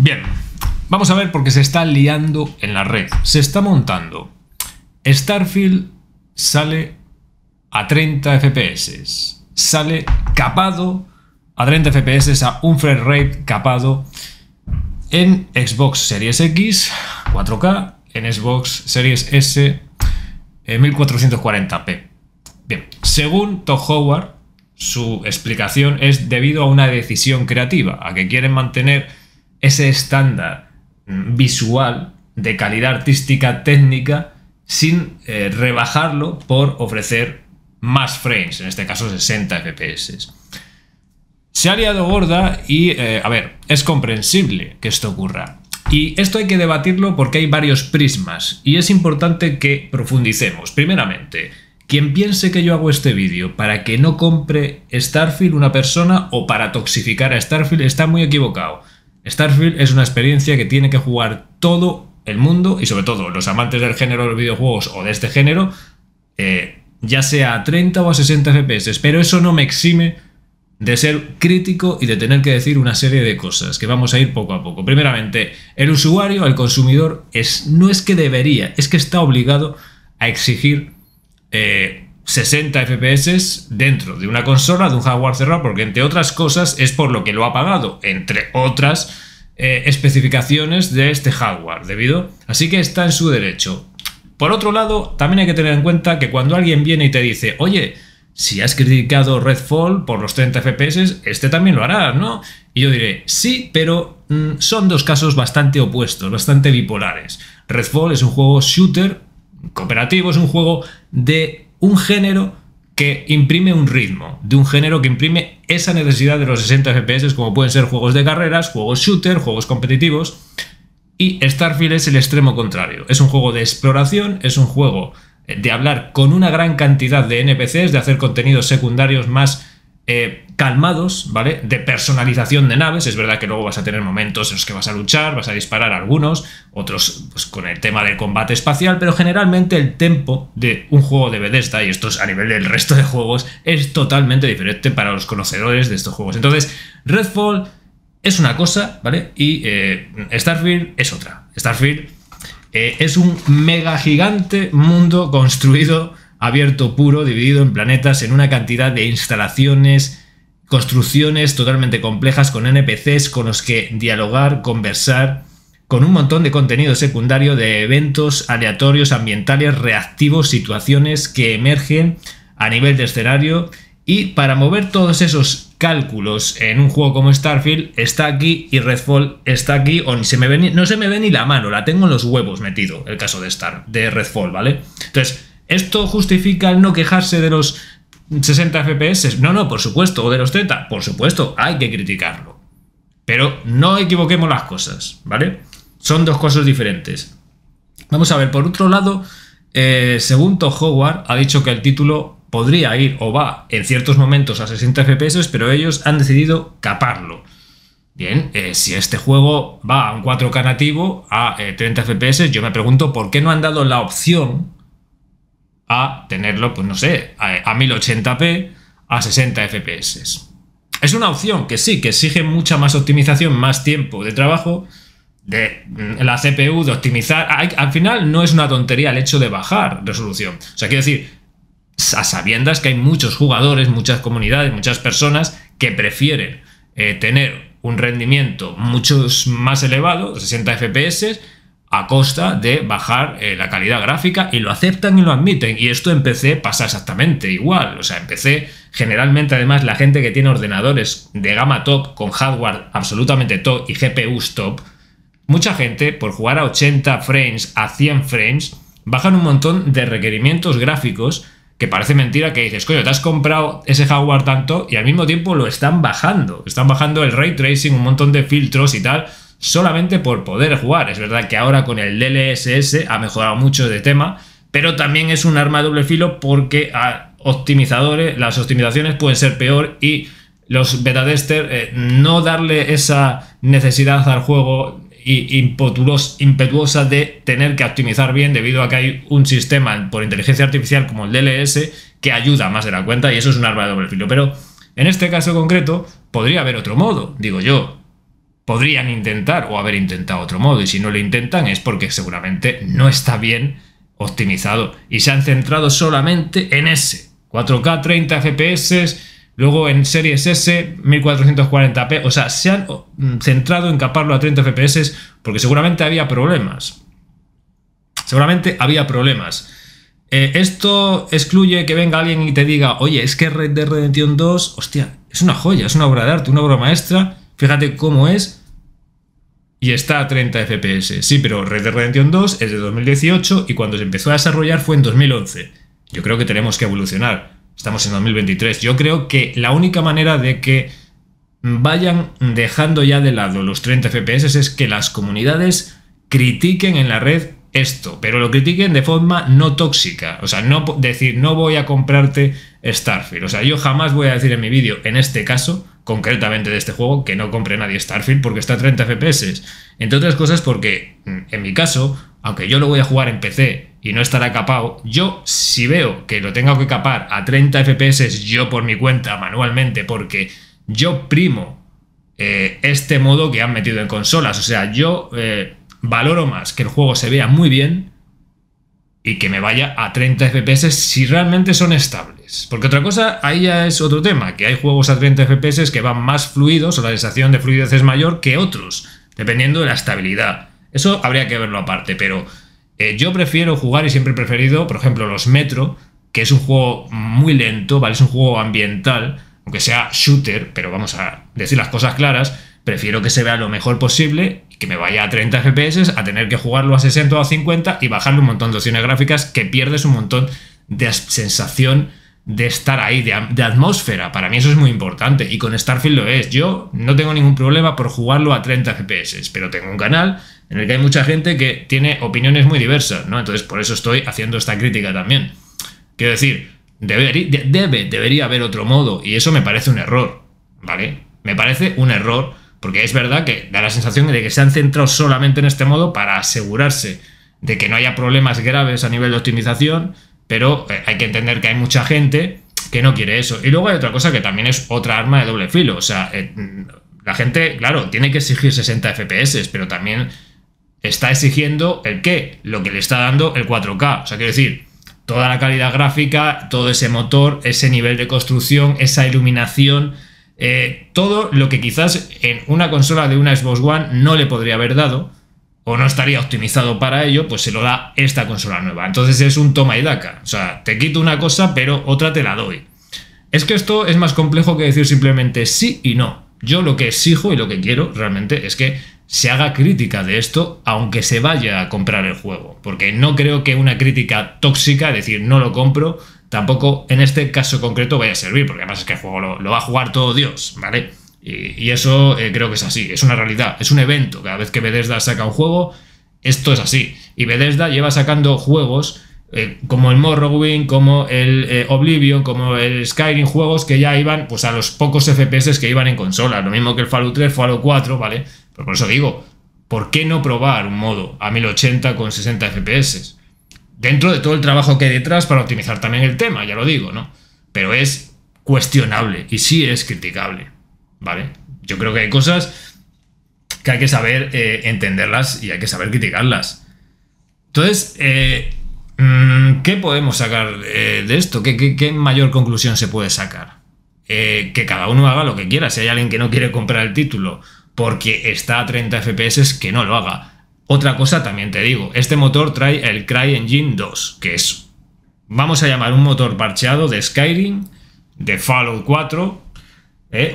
Bien, vamos a ver por qué se está liando en la red. Se está montando. Starfield sale a 30 FPS. Sale capado a 30 FPS, a un frame rate capado en Xbox Series X 4K, en Xbox Series S eh, en 1440p. Bien, según Todd Howard, su explicación es debido a una decisión creativa, a que quieren mantener ese estándar mm, visual de calidad artística técnica sin eh, rebajarlo por ofrecer más frames, en este caso 60 fps. Se ha liado gorda y, eh, a ver, es comprensible que esto ocurra. Y esto hay que debatirlo porque hay varios prismas y es importante que profundicemos. Primeramente, quien piense que yo hago este vídeo para que no compre Starfield una persona o para toxificar a Starfield está muy equivocado. Starfield es una experiencia que tiene que jugar todo el mundo y sobre todo los amantes del género de los videojuegos o de este género, eh, ya sea a 30 o a 60 FPS, pero eso no me exime de ser crítico y de tener que decir una serie de cosas que vamos a ir poco a poco. Primeramente, el usuario, el consumidor, es, no es que debería, es que está obligado a exigir eh, 60 FPS dentro de una consola, de un hardware cerrado, porque entre otras cosas es por lo que lo ha pagado, entre otras eh, especificaciones de este hardware, debido. Así que está en su derecho. Por otro lado, también hay que tener en cuenta que cuando alguien viene y te dice, oye, si has criticado Redfall por los 30 FPS, este también lo hará, ¿no? Y yo diré, sí, pero mm, son dos casos bastante opuestos, bastante bipolares. Redfall es un juego shooter cooperativo, es un juego de un género que imprime un ritmo, de un género que imprime esa necesidad de los 60 FPS, como pueden ser juegos de carreras, juegos shooter, juegos competitivos. Y Starfield es el extremo contrario. Es un juego de exploración, es un juego de hablar con una gran cantidad de NPCs, de hacer contenidos secundarios más eh, calmados, ¿vale? De personalización de naves. Es verdad que luego vas a tener momentos en los que vas a luchar, vas a disparar a algunos, otros pues, con el tema del combate espacial, pero generalmente el tempo de un juego de Bethesda, y esto es a nivel del resto de juegos, es totalmente diferente para los conocedores de estos juegos. Entonces, Redfall es una cosa, ¿vale? Y eh, Starfield es otra. Starfield eh, es un mega gigante mundo construido abierto puro, dividido en planetas, en una cantidad de instalaciones, construcciones totalmente complejas, con NPCs con los que dialogar, conversar, con un montón de contenido secundario de eventos aleatorios, ambientales, reactivos, situaciones que emergen a nivel de escenario. Y para mover todos esos cálculos en un juego como Starfield, está aquí y Redfall está aquí, o se me no se me ve ni la mano, la tengo en los huevos metido, el caso de, Star, de Redfall, ¿vale? Entonces, ¿Esto justifica el no quejarse de los 60 FPS? No, no, por supuesto. ¿O de los 30? Por supuesto, hay que criticarlo. Pero no equivoquemos las cosas, ¿vale? Son dos cosas diferentes. Vamos a ver, por otro lado, eh, según Howard, ha dicho que el título podría ir o va en ciertos momentos a 60 FPS, pero ellos han decidido caparlo. Bien, eh, si este juego va a un 4K nativo a 30 eh, FPS, yo me pregunto por qué no han dado la opción a tenerlo, pues no sé, a, 1080p a 60 fps. Es una opción que sí, que exige mucha más optimización, más tiempo de trabajo, de mm, la CPU, de optimizar. Al final no es una tontería el hecho de bajar resolución. O sea, quiero decir, a sabiendas que hay muchos jugadores, muchas comunidades, muchas personas que prefieren eh, tener un rendimiento mucho más elevado, 60 FPS, a costa de bajar eh, la calidad gráfica y lo aceptan y lo admiten. Y esto en PC pasa exactamente igual. O sea, en PC generalmente además la gente que tiene ordenadores de gama top con hardware absolutamente top y GPUs top, mucha gente por jugar a 80 frames, a 100 frames, bajan un montón de requerimientos gráficos que parece mentira que dices, coño, te has comprado ese hardware tanto y al mismo tiempo lo están bajando. Están bajando el ray tracing, un montón de filtros y tal solamente por poder jugar. Es verdad que ahora con el DLSS ha mejorado mucho de tema, pero también es un arma de doble filo porque a ah, optimizadores, las optimizaciones pueden ser peor y los beta dester eh, no darle esa necesidad al juego y impetuosa de tener que optimizar bien debido a que hay un sistema por inteligencia artificial como el DLS que ayuda más de la cuenta y eso es un arma de doble filo. Pero en este caso concreto podría haber otro modo, digo yo podrían intentar o haber intentado otro modo y si no lo intentan es porque seguramente no está bien optimizado y se han centrado solamente en ese 4K 30 FPS luego en Series S 1440p o sea se han mm, centrado en caparlo a 30 FPS porque seguramente había problemas seguramente había problemas eh, esto excluye que venga alguien y te diga oye es que Red Dead Redemption 2 hostia es una joya es una obra de arte una obra maestra Fíjate cómo es. Y está a 30 FPS. Sí, pero Red Dead Redemption 2 es de 2018 y cuando se empezó a desarrollar fue en 2011. Yo creo que tenemos que evolucionar. Estamos en 2023. Yo creo que la única manera de que vayan dejando ya de lado los 30 FPS es que las comunidades critiquen en la red esto, pero lo critiquen de forma no tóxica. O sea, no decir, no voy a comprarte Starfield. O sea, yo jamás voy a decir en mi vídeo, en este caso, concretamente de este juego, que no compre nadie Starfield porque está a 30 FPS. Entre otras cosas porque, mm, en mi caso, aunque yo lo voy a jugar en PC y no estará capado, yo si veo que lo tengo que capar a 30 FPS yo por mi cuenta manualmente, porque yo primo eh, este modo que han metido en consolas, o sea, yo eh, valoro más que el juego se vea muy bien y que me vaya a 30 FPS si realmente son estables. Porque otra cosa, ahí ya es otro tema, que hay juegos a 30 FPS que van más fluidos o la sensación de fluidez es mayor que otros, dependiendo de la estabilidad. Eso habría que verlo aparte, pero eh, yo prefiero jugar y siempre he preferido, por ejemplo, los Metro, que es un juego muy lento, ¿vale? Es un juego ambiental, aunque sea shooter, pero vamos a decir las cosas claras, prefiero que se vea lo mejor posible, que me vaya a 30 FPS, a tener que jugarlo a 60 o a 50 y bajarle un montón de opciones gráficas que pierdes un montón de sensación de estar ahí, de, atmósfera. Para mí eso es muy importante y con Starfield lo es. Yo no tengo ningún problema por jugarlo a 30 FPS, pero tengo un canal en el que hay mucha gente que tiene opiniones muy diversas, ¿no? Entonces por eso estoy haciendo esta crítica también. Quiero decir, debe, debería haber otro modo y eso me parece un error, ¿vale? Me parece un error porque es verdad que da la sensación de que se han centrado solamente en este modo para asegurarse de que no haya problemas graves a nivel de optimización, pero eh, hay que entender que hay mucha gente que no quiere eso. Y luego hay otra cosa que también es otra arma de doble filo. O sea, eh, la gente, claro, tiene que exigir 60 FPS, pero también está exigiendo el qué, lo que le está dando el 4K. O sea, quiero decir, toda la calidad gráfica, todo ese motor, ese nivel de construcción, esa iluminación, eh, todo lo que quizás en una consola de una Xbox One no le podría haber dado o no estaría optimizado para ello, pues se lo da esta consola nueva. Entonces es un toma y daca. O sea, te quito una cosa, pero otra te la doy. Es que esto es más complejo que decir simplemente sí y no. Yo lo que exijo y lo que quiero realmente es que se haga crítica de esto, aunque se vaya a comprar el juego. Porque no creo que una crítica tóxica, decir no lo compro, tampoco en este caso concreto vaya a servir, porque además es que el juego lo, lo va a jugar todo Dios, ¿vale? Y, eso eh, creo que es así, es una realidad, es un evento. Cada vez que Bethesda saca un juego, esto es así. Y Bethesda lleva sacando juegos eh, como el Morrowind, como el eh, Oblivion, como el Skyrim, juegos que ya iban pues a los pocos FPS que iban en consola, lo mismo que el Fallout 3, Fallout 4, ¿vale? Pero pues por eso digo, ¿por qué no probar un modo a 1080 con 60 FPS? Dentro de todo el trabajo que hay detrás para optimizar también el tema, ya lo digo, ¿no? Pero es cuestionable y sí es criticable. ¿vale? Yo creo que hay cosas que hay que saber eh, entenderlas y hay que saber criticarlas. Entonces, eh, mm, ¿qué podemos sacar eh, de esto? ¿Qué, qué, mayor conclusión se puede sacar? que cada uno haga lo que quiera. Si hay alguien que no quiere comprar el título porque está a 30 FPS, que no lo haga. Otra cosa también te digo, este motor trae el CryEngine 2, que es, vamos a llamar un motor parcheado de Skyrim, de Fallout 4,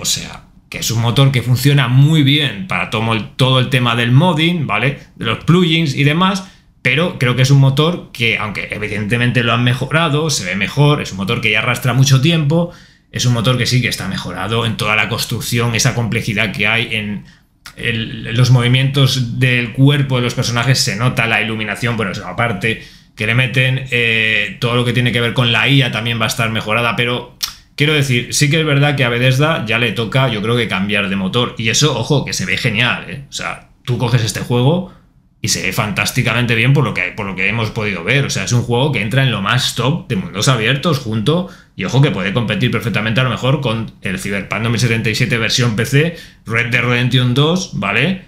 o sea, que es un motor que funciona muy bien para todo el, tema del modding, ¿vale? De los plugins y demás, pero creo que es un motor que, aunque evidentemente lo han mejorado, se ve mejor, es un motor que ya arrastra mucho tiempo, es un motor que sí que está mejorado en toda la construcción, esa complejidad que hay en los movimientos del cuerpo de los personajes, se nota la iluminación, bueno, eso aparte que le meten, eh, todo lo que tiene que ver con la IA también va a estar mejorada, pero Quiero decir, sí que es verdad que a Bethesda ya le toca, yo creo que cambiar de motor. Y eso, ojo, que se ve genial, ¿eh? O sea, tú coges este juego y se ve fantásticamente bien por lo, que, por lo que hemos podido ver. O sea, es un juego que entra en lo más top de mundos abiertos junto. Y ojo, que puede competir perfectamente a lo mejor con el Cyberpunk 2077 versión PC, Red Dead Redemption 2, ¿vale?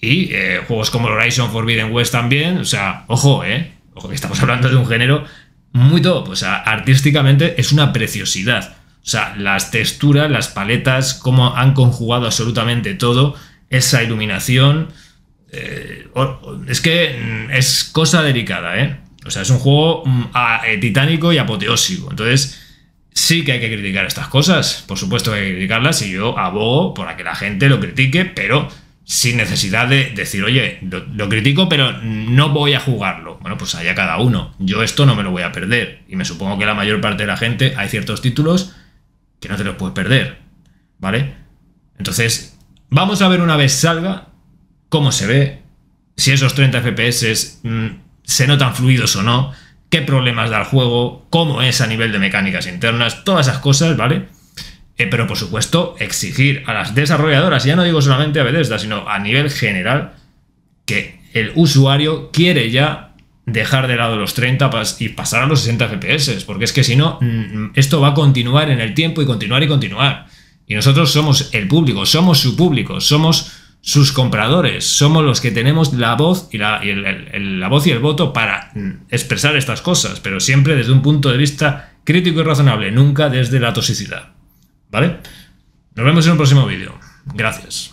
Y eh, juegos como Horizon Forbidden West también. O sea, ojo, ¿eh? Ojo, que estamos hablando de un género muy top. O sea, artísticamente es una preciosidad. O sea, las texturas, las paletas, cómo han conjugado absolutamente todo, esa iluminación. Eh, es que mm, es cosa delicada, ¿eh? O sea, es un juego mm, eh, titánico y apoteósico. Entonces, sí que hay que criticar estas cosas. Por supuesto que hay que criticarlas y yo abogo para que la gente lo critique, pero sin necesidad de decir, oye, lo, critico, pero no voy a jugarlo. Bueno, pues allá cada uno. Yo esto no me lo voy a perder. Y me supongo que la mayor parte de la gente hay ciertos títulos que no te lo puedes perder, ¿vale? Entonces, vamos a ver una vez salga cómo se ve, si esos 30 FPS mm, se notan fluidos o no, qué problemas da el juego, cómo es a nivel de mecánicas internas, todas esas cosas, ¿vale? Eh, pero por supuesto, exigir a las desarrolladoras, ya no digo solamente a Bethesda, sino a nivel general, que el usuario quiere ya dejar de lado los 30 y pasar a los 60 FPS, porque es que si no, mm, mm, esto va a continuar en el tiempo y continuar y continuar. Y nosotros somos el público, somos su público, somos sus compradores, somos los que tenemos la voz y, la, el, la voz y el voto para mm, expresar estas cosas, pero siempre desde un punto de vista crítico y razonable, nunca desde la toxicidad. ¿Vale? Nos vemos en un próximo vídeo. Gracias.